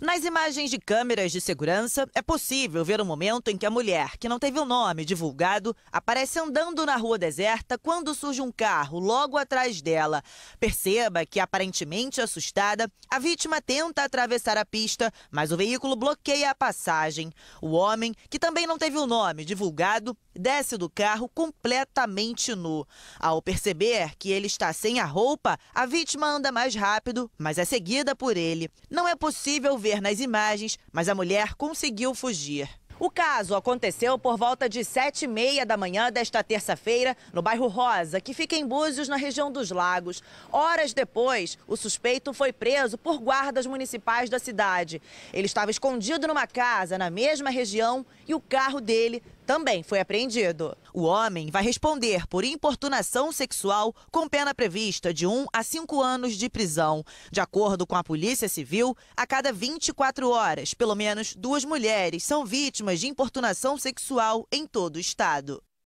Nas imagens de câmeras de segurança, é possível ver o momento em que a mulher, que não teve o nome divulgado, aparece andando na rua deserta quando surge um carro logo atrás dela. Perceba que, aparentemente assustada, a vítima tenta atravessar a pista, mas o veículo bloqueia a passagem. O homem, que também não teve o nome divulgado, desce do carro completamente nu. Ao perceber que ele está sem a roupa, a vítima anda mais rápido, mas é seguida por ele. Não é possível ver ver nas imagens, mas a mulher conseguiu fugir. O caso aconteceu por volta de sete e meia da manhã desta terça-feira, no bairro Rosa, que fica em Búzios, na região dos Lagos. Horas depois, o suspeito foi preso por guardas municipais da cidade. Ele estava escondido numa casa na mesma região e o carro dele também foi apreendido. O homem vai responder por importunação sexual com pena prevista de 1 a 5 anos de prisão. De acordo com a Polícia Civil, a cada 24 horas, pelo menos duas mulheres são vítimas de importunação sexual em todo o estado.